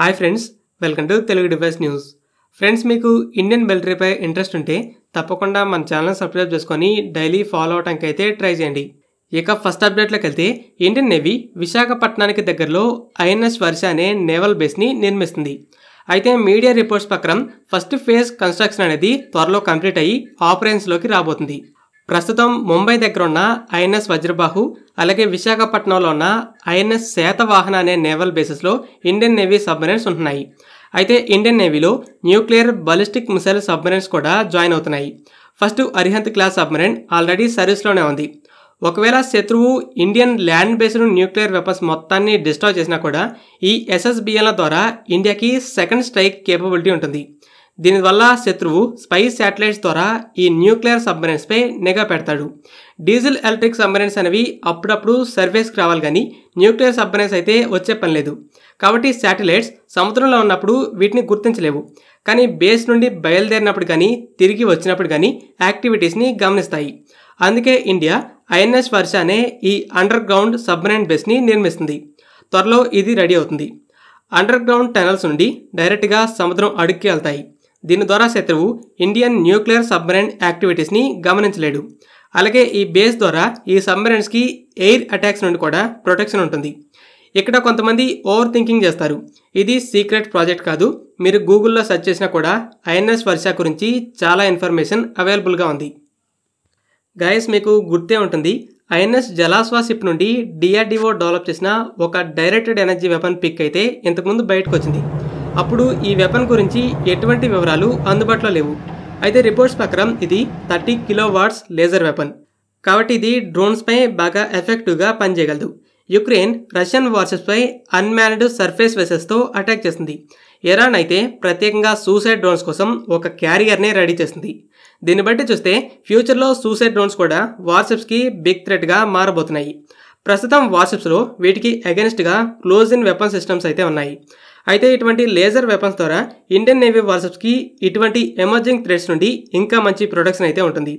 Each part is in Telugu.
hi friends welcome to Telugu device news friends మీకు ఇండియన్ మిలిటరీపై ఇంట్రెస్ట్ ఉంటే తప్పకుండా మన ఛానల్ సబ్స్క్రైబ్ చేసుకొని డైలీ ఫాలో అవడానికి అయితే ట్రై చేయండి ఇక ఫస్ట్ అప్డేట్లోకి వెళ్తే ఇండియన్ నేవీ విశాఖపట్నానికి దగ్గరలో ఐఎన్ఎస్ వర్ష అనే నేవల్ బేస్ని నిర్మిస్తుంది అయితే మీడియా రిపోర్ట్స్ ప్రకారం ఫస్ట్ ఫేజ్ కన్స్ట్రక్షన్ అనేది త్వరలో కంప్లీట్ అయ్యి ఆపరేషన్స్లోకి రాబోతుంది ప్రస్తుతం ముంబై దగ్గర ఉన్న ఐఎన్ఎస్ వజ్రబాహు అలాగే విశాఖపట్నంలో ఉన్న ఐఎన్ఎస్ శాతవాహన అనే నేవల్ బేసిస్లో ఇండియన్ నేవీ సబ్మెరైన్స్ ఉంటున్నాయి అయితే ఇండియన్ నేవీలో న్యూక్లియర్ బలిస్టిక్ మిసైల్ సబ్మెరైన్స్ కూడా జాయిన్ అవుతున్నాయి first Arihant class submarine already సర్వీస్లోనే ఉంది ఒకవేళ శత్రువు Indian land based nuclear weapons మొత్తాన్ని డిస్ట్రాయ్ చేసినా కూడా ఈ ఎస్ఎస్బిఎన్ల ద్వారా ఇండియాకి సెకండ్ స్ట్రైక్ కేపబిలిటీ ఉంటుంది దీనివల్ల శత్రువు స్పైస్ శాటిలైట్స్ ద్వారా ఈ న్యూక్లియర్ సబ్మెరైన్స్పై నిఘా పెడతాడు డీజిల్ ఎలక్ట్రిక్ సబ్మెరైన్స్ అనేవి అప్పుడప్పుడు సర్వేస్కి రావాలి కానీ న్యూక్లియర్ సబ్మెరైన్స్ అయితే వచ్చే పని లేదు కాబట్టి శాటిలైట్స్ సముద్రంలో ఉన్నప్పుడు వీటిని గుర్తించలేవు కానీ బేస్ నుండి బయలుదేరినప్పుడు కానీ తిరిగి వచ్చినప్పుడు కానీ యాక్టివిటీస్ని గమనిస్తాయి అందుకే ఇండియా ఐఎన్ఎస్ వర్ష అనే ఈ అండర్ గ్రౌండ్ సబ్మెరైన్ బేస్ని నిర్మిస్తుంది త్వరలో ఇది రెడీ అవుతుంది అండర్ గ్రౌండ్ టనల్స్ నుండి డైరెక్ట్గా సముద్రం అడుక్కి వెళ్తాయి దీని ద్వారా శత్రువు ఇండియన్ న్యూక్లియర్ సబ్మరైన్ యాక్టివిటీస్ని గమనించలేడు అలాగే ఈ బేస్ ద్వారా ఈ సబ్మరైన్స్కి ఎయిర్ అటాక్స్ నుండి కూడా ప్రొటెక్షన్ ఉంటుంది ఇక్కడ కొంతమంది ఓవర్ థింకింగ్ చేస్తారు ఇది సీక్రెట్ ప్రాజెక్ట్ కాదు మీరు గూగుల్లో సెర్చ్ చేసినా కూడా ఐఎన్ఎస్ వర్ష గురించి చాలా ఇన్ఫర్మేషన్ అవైలబుల్గా ఉంది గాయస్ మీకు గుర్తే ఉంటుంది ఐఎన్ఎస్ జలాస్వా షిప్ నుండి డిఆర్డిఓ డెవలప్ చేసిన ఒక డైరెక్టెడ్ ఎనర్జీ వెపన్ పిక్ అయితే ఇంతకుముందు బయటకు వచ్చింది అప్పుడు ఈ వెపన్ గురించి ఎటువంటి వివరాలు అందుబాటులో లేవు అయితే రిపోర్ట్స్ ప్రకారం ఇది thirty kilo watts laser weapon కాబట్టి ఇది డ్రోన్స్పై బాగా ఎఫెక్టివ్గా పనిచేయగలదు యుక్రెయిన్ రష్యన్ వార్సెస్పై అన్మ్యానడ్ సర్ఫేస్ వెసెస్తో అటాక్ చేసింది ఇరాన్ అయితే ప్రత్యేకంగా సూసైడ్ డ్రోన్స్ కోసం ఒక క్యారియర్నే రెడీ చేసింది దీన్ని బట్టి చూస్తే ఫ్యూచర్లో సూసైడ్ డ్రోన్స్ కూడా వార్సెప్స్కి బిగ్ థ్రెట్గా మారబోతున్నాయి ప్రస్తుతం వార్సెప్స్లో వీటికి అగెన్స్ట్గా క్లోజ్ ఇన్ వెపన్ సిస్టమ్స్ అయితే ఉన్నాయి అయితే ఇటువంటి లేజర్ వెపన్స్ ద్వారా ఇండియన్ నేవీ వార్సప్స్కి ఇటువంటి ఎమర్జింగ్ థ్రెడ్స్ నుండి ఇంకా మంచి ప్రొడక్షన్ అయితే ఉంటుంది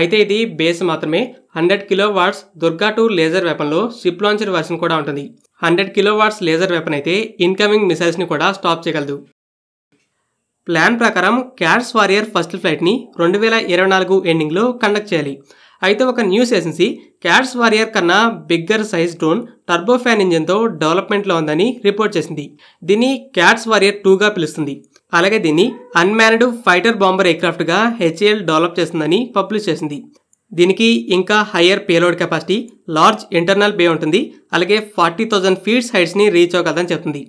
అయితే ఇది బేస్ మాత్రమే hundred kilo watts Durga two laser వెపన్లో షిప్ లాంచర్ వర్షన్ కూడా ఉంటుంది hundred kilo watts laser weapon అయితే ఇన్కమింగ్ మిసైల్స్ని కూడా స్టాప్ చేయగలదు ప్లాన్ ప్రకారం క్యాట్స్ వారియర్ ఫస్ట్ ఫ్లైట్ని రెండు వేల ఇరవై నాలుగు ఎండింగ్లో కండక్ట్ చేయాలి అయితే ఒక న్యూస్ ఏజెన్సీ క్యాట్స్ వారియర్ కన్నా బిగ్గర్ సైజ్ డ్రోన్ టర్బోఫ్యాన్ ఇంజిన్తో డెవలప్మెంట్లో ఉందని రిపోర్ట్ చేసింది దీన్ని క్యాట్స్ వారియర్ టూగా పిలుస్తుంది అలాగే దీన్ని అన్మాన్డ్ ఫైటర్ బాంబర్ ఎయిర్క్రాఫ్ట్గా హెచ్ఏఎల్ డెవలప్ చేస్తుందని పబ్లిష్ చేసింది దీనికి ఇంకా higher payload capacity large internal bay ఉంటుంది అలాగే ఫార్టీ థౌజండ్ ఫీట్స్ హైట్స్ని రీచ్ అవ్వగలదని చెప్తుంది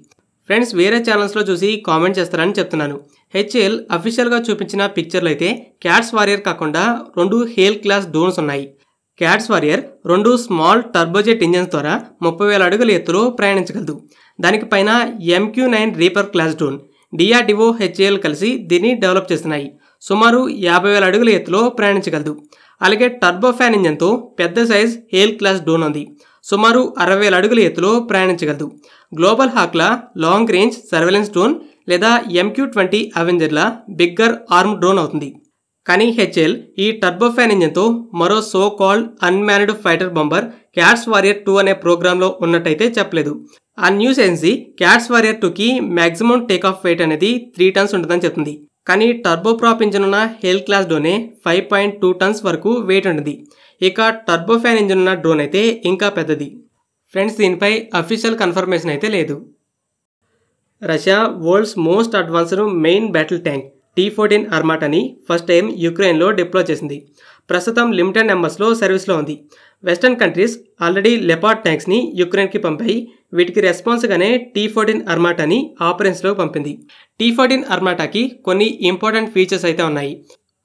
ఫ్రెండ్స్ వేరే ఛానల్స్లో చూసి కామెంట్ చేస్తారని చెప్తున్నాను హెచ్ఎల్ అఫీషియల్గా చూపించిన పిక్చర్లు అయితే క్యాట్స్ వారియర్ కాకుండా రెండు హేల్ క్లాస్ డోన్స్ ఉన్నాయి క్యాట్స్ వారియర్ రెండు స్మాల్ టర్బోజెట్ ఇంజన్స్ ద్వారా ముప్పై వేల అడుగుల ఎత్తులో ప్రయాణించగలదు దానికి పైన MQ nine reaper class drone DRDO HAL కలిసి దీన్ని డెవలప్ చేస్తున్నాయి సుమారు యాభై వేల అడుగుల ఎత్తులో ప్రయాణించగలదు అలాగే టర్బోఫ్యాన్ ఇంజన్తో పెద్ద సైజ్ హేల్ క్లాస్ డ్రోన్ ఉంది సుమారు అరవై వేల అడుగుల ఎత్తులో ప్రయాణించగలదు గ్లోబల్ హాక్ల లాంగ్ రేంజ్ సర్వేలెన్స్ డ్రోన్ లేదా ఎంక్యూ ట్వంటీ అవెంజర్ల బిగ్గర్ ఆర్మ్ డ్రోన్ అవుతుంది కానీ హెచ్ఎల్ ఈ టర్బోఫ్యాన్ ఇంజన్తో మరో so called unmanned fighter bomber CATS warrior two అనే ప్రోగ్రాంలో ఉన్నట్టయితే చెప్పలేదు ఆ న్యూస్ ఏజెన్సీ క్యాట్స్ వారియర్ టూకి మ్యాక్సిమం టేక్ ఆఫ్ వెయిట్ అనేది త్రీ టన్స్ ఉంటుందని చెప్తుంది కానీ టర్బోప్రాప్ ఇంజిన్ ఉన్న హెల్ క్లాస్ డ్రోనే ఫైవ్ పాయింట్ టూ టన్స్ వరకు వెయిట్ ఉంటుంది ఇక టర్బోఫ్యాన్ ఇంజిన్ ఉన్న డ్రోన్ అయితే ఇంకా పెద్దది ఫ్రెండ్స్ దీనిపై అఫీషియల్ కన్ఫర్మేషన్ అయితే లేదు Russia world's most advanced main battle tank T fourteen Armata అని ఫస్ట్ టైం యుక్రెయిన్లో డిప్లాయ్ చేసింది ప్రస్తుతం లిమిటెడ్ నెంబర్స్లో సర్వీస్లో ఉంది వెస్టర్న్ కంట్రీస్ ఆల్రెడీ లెపార్ట్ ట్యాంక్స్ని యుక్రెయిన్కి పంపాయి వీటికి రెస్పాన్స్గానే టీ ఫోర్టీన్ అర్మాటాని ఆపరేన్స్లో పంపింది టీ ఫోర్టీన్ అర్మాటాకి కొన్ని ఇంపార్టెంట్ ఫీచర్స్ అయితే ఉన్నాయి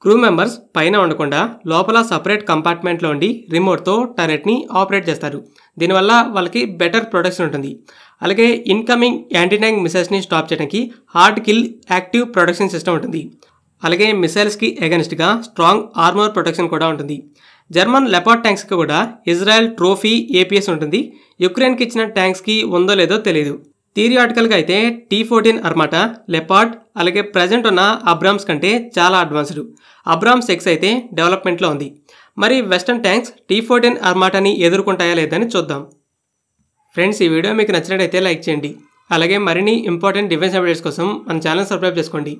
క్రూ మెంబర్స్ పైన ఉండకుండా లోపల సపరేట్ కంపార్ట్మెంట్లో ఉండి రిమోట్తో టరెట్ని ఆపరేట్ చేస్తారు దీనివల్ల వాళ్ళకి బెటర్ ప్రొటెక్షన్ ఉంటుంది అలాగే ఇన్కమింగ్ యాంటీ మిసైల్స్ని స్టాప్ చేయడానికి hard kill active protection system ఉంటుంది అలాగే మిసైల్స్కి అగెన్స్ట్గా స్ట్రాంగ్ ఆర్మర్ ప్రొటెక్షన్ కూడా ఉంటుంది జర్మన్ లెపార్డ్ ట్యాంక్స్కి కూడా ఇజ్రాయెల్ ట్రోఫీ ఏపీఎస్ ఉంటుంది యుక్రెయిన్కి ఇచ్చిన ట్యాంక్స్కి ఉందో లేదో తెలియదు థియరియాటికల్గా అయితే టీ ఫోర్టీన్ అనమాట లెపార్డ్ అలాగే ప్రజెంట్ ఉన్న అబ్రామ్స్ కంటే చాలా అడ్వాన్స్డ్ అబ్రామ్స్ ఎక్స్ అయితే డెవలప్మెంట్లో ఉంది మరి వెస్టర్న్ ట్యాంక్స్ టీ ఫోర్టీన్ అర్మాటాని ఎదుర్కొంటాయా లేదని చూద్దాం ఫ్రెండ్స్ ఈ వీడియో మీకు నచ్చినట్టయితే లైక్ చేయండి అలాగే మరిన్ని ఇంపార్టెంట్ డిఫెన్స్ అప్డేట్స్ కోసం మన ఛానల్ సబ్స్క్రైబ్ చేసుకోండి